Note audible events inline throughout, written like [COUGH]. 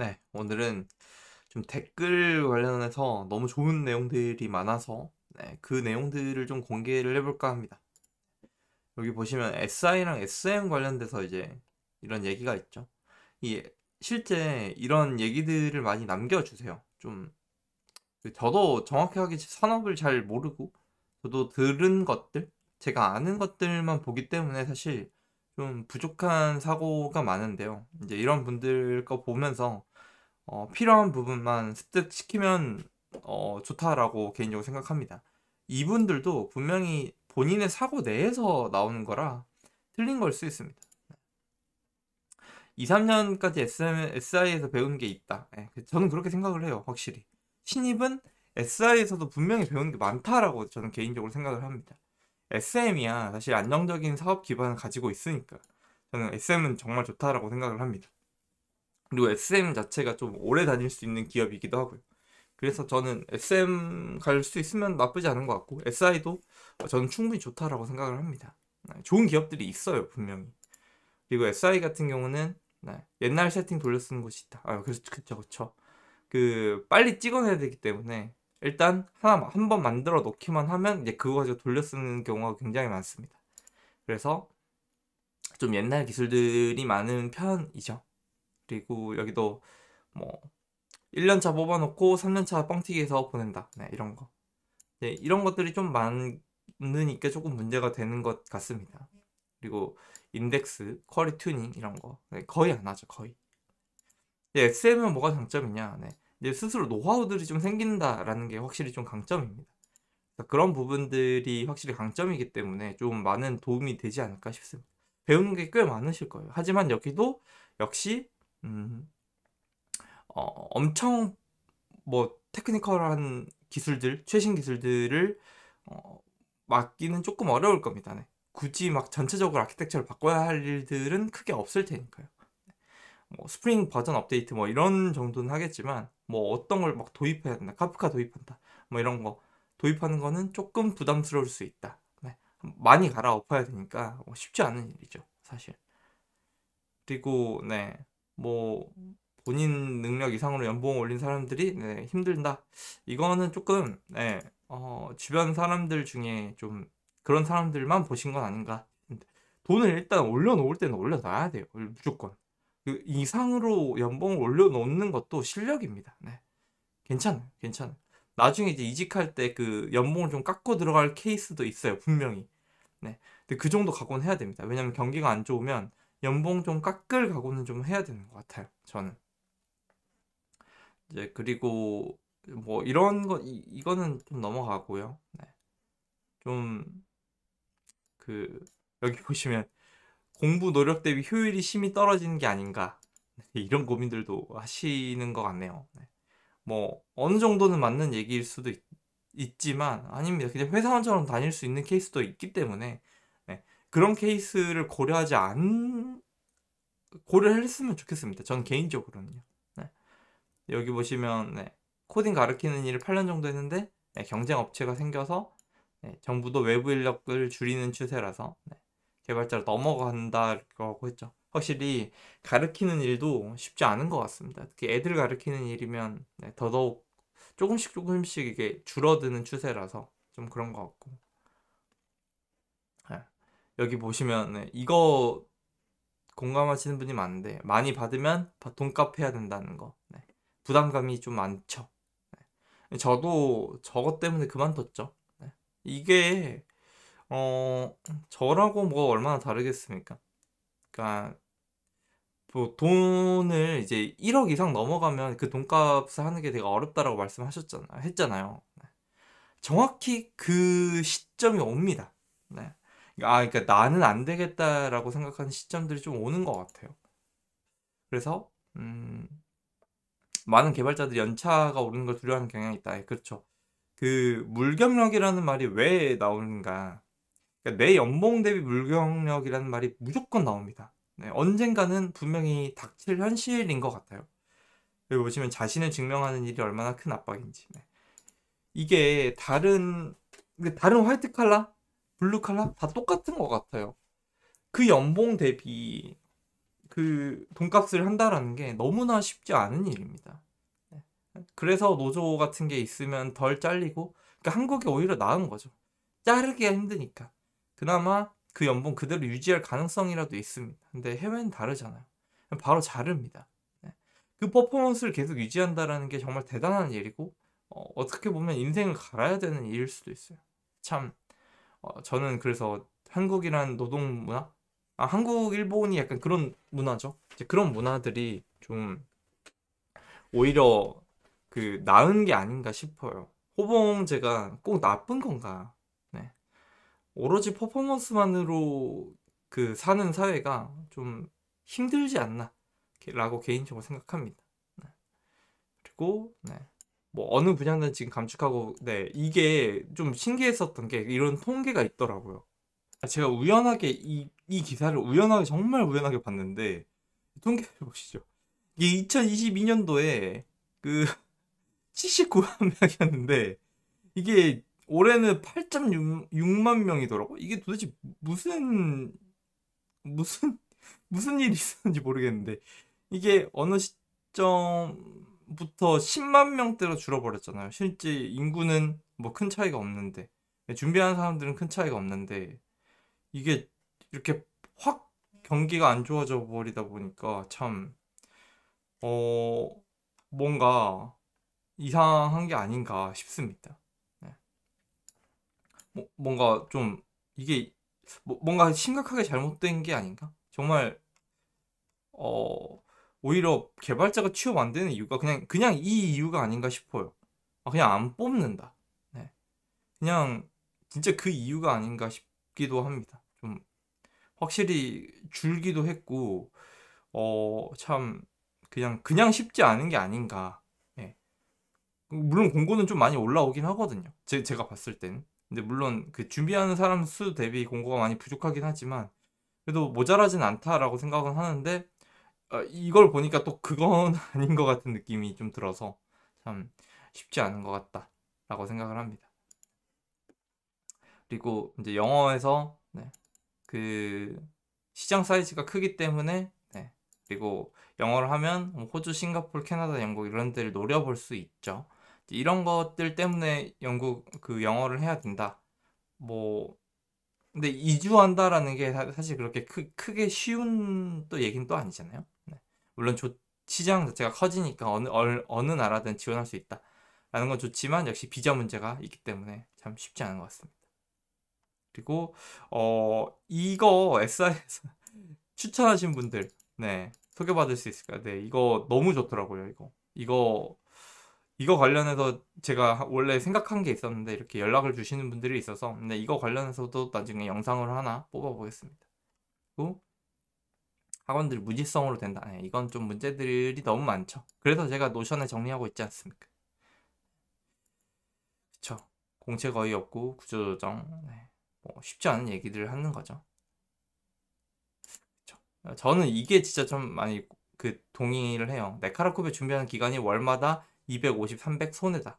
네, 오늘은 좀 댓글 관련해서 너무 좋은 내용들이 많아서 네, 그 내용들을 좀 공개를 해볼까 합니다. 여기 보시면 SI랑 SM 관련돼서 이제 이런 얘기가 있죠. 이 실제 이런 얘기들을 많이 남겨주세요. 좀 저도 정확하게 산업을 잘 모르고 저도 들은 것들 제가 아는 것들만 보기 때문에 사실 좀 부족한 사고가 많은데요. 이제 이런 분들 거 보면서 어, 필요한 부분만 습득시키면 어, 좋다라고 개인적으로 생각합니다. 이분들도 분명히 본인의 사고 내에서 나오는 거라 틀린 걸 수 있습니다. 2, 3년까지 SM, SI에서 배운 게 있다. 예, 그 저는 그렇게 생각을 해요, 확실히. 신입은 SI에서도 분명히 배운 게 많다라고 저는 개인적으로 생각을 합니다. SM이야 사실 안정적인 사업 기반을 가지고 있으니까 저는 SM은 정말 좋다라고 생각을 합니다. 그리고 SM 자체가 좀 오래 다닐 수 있는 기업이기도 하고요. 그래서 저는 SM 갈 수 있으면 나쁘지 않은 것 같고 SI도 저는 충분히 좋다라고 생각을 합니다. 네, 좋은 기업들이 있어요 분명히. 그리고 SI 같은 경우는 네, 옛날 세팅 돌려 쓰는 곳이 있다. 아 그렇죠 그렇죠 그 빨리 찍어내야 되기 때문에 일단 하나 한번 만들어 놓기만 하면 이제 그거 가지고 돌려 쓰는 경우가 굉장히 많습니다. 그래서 좀 옛날 기술들이 많은 편이죠. 그리고 여기도 뭐 1년차 뽑아놓고 3년차 뻥튀기해서 보낸다. 네, 이런 거. 네, 이런 것들이 좀 많으니까 조금 문제가 되는 것 같습니다. 그리고 인덱스, 쿼리 튜닝 이런 거 네, 거의 안 하죠, 거의. 네, XM은 뭐가 장점이냐? 네, 이제 스스로 노하우들이 좀 생긴다라는 게 확실히 좀 강점입니다. 그런 부분들이 확실히 강점이기 때문에 좀 많은 도움이 되지 않을까 싶습니다. 배우는 게 꽤 많으실 거예요. 하지만 여기도 역시 음. 어, 엄청 뭐 테크니컬한 기술들, 최신 기술들을 어, 맡기는 조금 어려울 겁니다. 네. 굳이 막 전체적으로 아키텍처를 바꿔야 할 일들은 크게 없을 테니까요. 네. 뭐 스프링 버전 업데이트 뭐 이런 정도는 하겠지만 뭐 어떤 걸 막 도입해야 된다, 카프카 도입한다, 뭐 이런 거 도입하는 거는 조금 부담스러울 수 있다. 네. 많이 갈아엎어야 되니까 뭐 쉽지 않은 일이죠, 사실. 그리고 네뭐 본인 능력 이상으로 연봉 올린 사람들이 네, 힘들다. 이거는 조금 네, 어, 주변 사람들 중에 좀 그런 사람들만 보신 건 아닌가. 돈을 일단 올려놓을 때는 올려놔야 돼요. 무조건. 그 이상으로 연봉을 올려놓는 것도 실력입니다. 네. 괜찮아요. 괜찮아 나중에 이제 이직할 때 그 연봉을 좀 깎고 들어갈 케이스도 있어요. 분명히. 네. 근데 그 정도 각오는 해야 됩니다. 왜냐면 경기가 안 좋으면 연봉 좀 깎을 각오는 좀 해야 되는 것 같아요. 저는 이제 그리고 뭐 이런 거 이, 이거는 좀 넘어가고요. 네. 좀그 여기 [LAUGHS] 보시면 공부 노력 대비 효율이 심히 떨어지는 게 아닌가 네, 이런 고민들도 하시는 것 같네요. 네. 뭐 어느 정도는 맞는 얘기일 수도 있, 지만 아닙니다 그냥 회사원처럼 다닐 수 있는 케이스도 있기 때문에 그런 케이스를 고려하지 않 고려했으면 를 좋겠습니다. 전 개인적으로는요. 네. 여기 보시면 네. 코딩 가르키는 일을 8년 정도 했는데 네. 경쟁 업체가 생겨서 네, 정부도 외부 인력을 줄이는 추세라서 네, 개발자로 넘어간다라고 했죠. 확실히 가르키는 일도 쉽지 않은 것 같습니다. 특히 애들 가르키는 일이면 네, 더더욱 조금씩 조금씩 이게 줄어드는 추세라서 좀 그런 것 같고. 여기 보시면 네, 이거 공감하시는 분이 많은데 많이 받으면 돈값 해야 된다는 거 네. 부담감이 좀 많죠. 네. 저도 저것 때문에 그만뒀죠. 네. 이게 어 저라고 뭐 얼마나 다르겠습니까? 그러니까 뭐 돈을 이제 1억 이상 넘어가면 그 돈값을 하는 게 되게 어렵다라고 말씀하셨잖아요. 했잖아요. 네. 정확히 그 시점이 옵니다. 네. 아, 그러니까 나는 안 되겠다라고 생각하는 시점들이 좀 오는 것 같아요. 그래서 음, 많은 개발자들이 연차가 오르는 걸 두려워하는 경향이 있다. 예, 그렇죠. 그 물경력이라는 말이 왜 나오는가? 그러니까 내 연봉 대비 물경력이라는 말이 무조건 나옵니다. 네, 언젠가는 분명히 닥칠 현실인 것 같아요. 여기 보시면 자신을 증명하는 일이 얼마나 큰 압박인지. 네. 이게 다른 다른 화이트 칼라 블루 칼라 다 똑같은 것 같아요. 그 연봉 대비 그 돈값을 한다라는 게 너무나 쉽지 않은 일입니다. 네. 그래서 노조 같은 게 있으면 덜 잘리고 그러니까 한국이 오히려 나은 거죠. 자르기가 힘드니까 그나마 그 연봉 그대로 유지할 가능성이라도 있습니다. 근데 해외는 다르잖아요. 바로 자릅니다. 네. 그 퍼포먼스를 계속 유지한다라는 게 정말 대단한 일이고 어, 어떻게 보면 인생을 갈아야 되는 일일 수도 있어요. 참 어, 저는 그래서 한국이란 노동 문화? 아, 한국, 일본이 약간 그런 문화죠. 이제 그런 문화들이 좀 오히려 그 나은 게 아닌가 싶어요. 호봉제가 꼭 나쁜 건가? 네. 오로지 퍼포먼스만으로 그 사는 사회가 좀 힘들지 않나라고 개인적으로 생각합니다. 네. 그리고 네. 뭐 어느 분야든 지금 감축하고 네 이게 좀 신기했었던 게 이런 통계가 있더라고요. 제가 우연하게 이, 이 기사를 우연하게 정말 우연하게 봤는데 통계를 [LAUGHS] 보시죠. 이게 2022년도에 그 79만 [LAUGHS] 명이었는데 이게 올해는 8.6만 명이더라고. 이게 도대체 무슨 무슨 [LAUGHS] 무슨 일이 있었는지 모르겠는데 이게 어느 시점 부터 10만 명대로 줄어버렸잖아요. 실제 인구는 뭐 큰 차이가 없는데 준비하는 사람들은 큰 차이가 없는데 이게 이렇게 확 경기가 안 좋아져 버리다 보니까 참 어, 뭔가 이상한 게 아닌가 싶습니다. 네. 뭐, 뭔가 좀 이게 뭐, 뭔가 심각하게 잘못된 게 아닌가? 정말 어 오히려 개발자가 취업 안 되는 이유가 그냥 그냥 이 이유가 아닌가 싶어요. 아, 그냥 안 뽑는다. 네. 그냥 진짜 그 이유가 아닌가 싶기도 합니다. 좀 확실히 줄기도 했고 어 참 그냥 그냥 쉽지 않은 게 아닌가. 예. 물론 공고는 좀 많이 올라오긴 하거든요. 제, 제가 봤을 때는. 근데 물론 그 준비하는 사람 수 대비 공고가 많이 부족하긴 하지만 그래도 모자라진 않다라고 생각은 하는데 아, 이걸 보니까 또 그건 [LAUGHS] 아닌 것 같은 느낌이 좀 들어서 참 쉽지 않은 것 같다라고 생각을 합니다. 그리고 이제 영어에서 네, 그 시장 사이즈가 크기 때문에 네, 그리고 영어를 하면 뭐 호주, 싱가폴, 캐나다, 영국 이런 데를 노려볼 수 있죠. 이런 것들 때문에 영국 그 영어를 해야 된다. 뭐 근데 이주한다라는 게 사실 그렇게 크, 크게 쉬운 또 얘기는 또 아니잖아요. 물론 조, 시장 자체가 커지니까 어느, 얼, 어느 나라든 지원할 수 있다. 라는 건 좋지만 역시 비자 문제가 있기 때문에 참 쉽지 않은 것 같습니다. 그리고 어 이거 s i 에서 [LAUGHS] 추천하신 분들 네 소개받을 수 있을까요? 네 이거 너무 좋더라고요 이거 이거 이거 관련해서 제가 원래 생각한 게 있었는데 이렇게 연락을 주시는 분들이 있어서 근데 네, 이거 관련해서도 나중에 영상을 하나 뽑아보겠습니다. 그리고 학원들 무지성으로 된다. 네, 이건 좀 문제들이 너무 많죠. 그래서 제가 노션을 정리하고 있지 않습니까? 그쵸. 공채 거의 없고 구조조정. 네, 뭐 쉽지 않은 얘기들을 하는 거죠. 그쵸. 어, 저는 이게 진짜 좀 많이 그 동의를 해요. 네카라쿱에 준비하는 기간이 월마다 250, 300 손해다.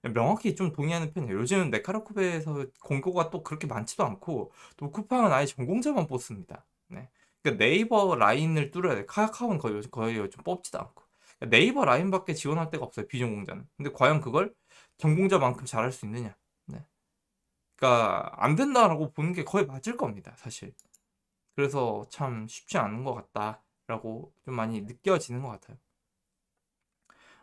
네, 명확히 좀 동의하는 편이에요. 요즘은 네카라쿠베에서 공고가 또 그렇게 많지도 않고 또 쿠팡은 아예 전공자만 뽑습니다. 네. 그러니까 네이버 라인을 뚫어야 돼. 카카오는 거의, 거의 요 뽑지도 않고. 그러니까 네이버 라인밖에 지원할 데가 없어요. 비전공자는. 근데 과연 그걸 전공자만큼 잘할 수 있느냐. 네. 그러니까 안 된다라고 보는 게 거의 맞을 겁니다. 사실. 그래서 참 쉽지 않은 것 같다라고 좀 많이 느껴지는 것 같아요.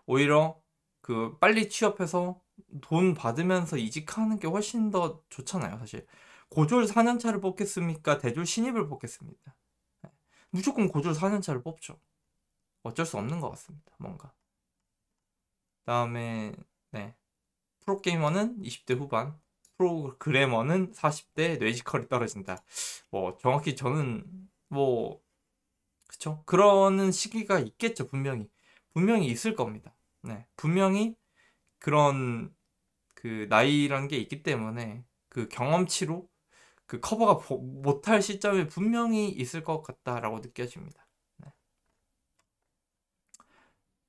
오히려 그 빨리 취업해서 돈 받으면서 이직하는 게 훨씬 더 좋잖아요, 사실. 고졸 4년차를 뽑겠습니까? 대졸 신입을 뽑겠습니다. 무조건 고졸 4년차를 뽑죠. 어쩔 수 없는 것 같습니다. 뭔가. 다음에 네 프로게이머는 20대 후반, 프로그래머는 40대 뇌지컬이 떨어진다. 뭐 정확히 저는 뭐 그쵸? 그러는 시기가 있겠죠 분명히 분명히 있을 겁니다. 네 분명히 그런 그 나이란 게 있기 때문에 그 경험치로 그 커버가 못할 시점이 분명히 있을 것 같다라고 느껴집니다. 네.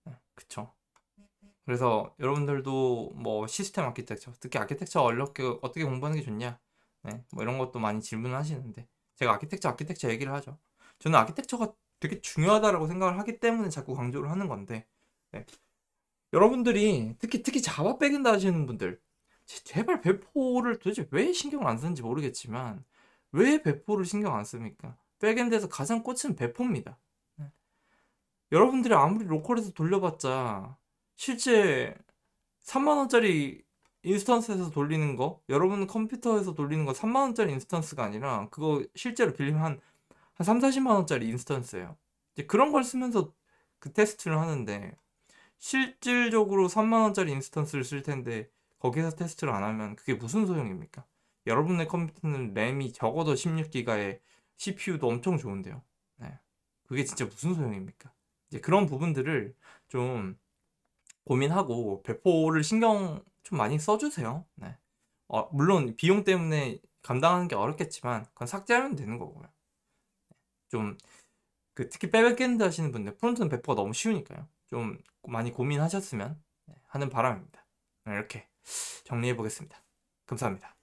네, 그쵸. 그래서 여러분들도 뭐 시스템 아키텍처, 특히 아키텍처 어렵게 어떻게 공부하는 게 좋냐, 네, 뭐 이런 것도 많이 질문하시는데 제가 아키텍처, 아키텍처 얘기를 하죠. 저는 아키텍처가 되게 중요하다라고 생각을 하기 때문에 자꾸 강조를 하는 건데 네. 여러분들이 특히 특히 자바 백엔다 하시는 분들 제발 배포를 도대체 왜 신경을 안 쓰는지 모르겠지만 왜 배포를 신경 안 씁니까? 백엔드에서 가장 꽂힌 배포입니다. 네. 여러분들이 아무리 로컬에서 돌려봤자 실제 3만원짜리 인스턴스에서 돌리는 거 여러분 컴퓨터에서 돌리는 거 3만원짜리 인스턴스가 아니라 그거 실제로 빌리면 한, 한 3, 40만원짜리 인스턴스예요. 이제 그런 걸 쓰면서 그 테스트를 하는데 실질적으로 3만원짜리 인스턴스를 쓸 텐데 거기서 테스트를 안 하면 그게 무슨 소용입니까? 여러분의 컴퓨터는 램이 적어도 16기가에 CPU도 엄청 좋은데요. 네. 그게 진짜 무슨 소용입니까? 이제 그런 부분들을 좀 고민하고 배포를 신경 좀 많이 써주세요. 네. 어, 물론 비용 때문에 감당하는 게 어렵겠지만 그건 삭제하면 되는 거고요. 네. 좀그 특히 백엔드 하시는 분들 프론트는 배포가 너무 쉬우니까요. 좀 많이 고민하셨으면 네, 하는 바람입니다. 네, 이렇게 정리해 보겠습니다. 감사합니다.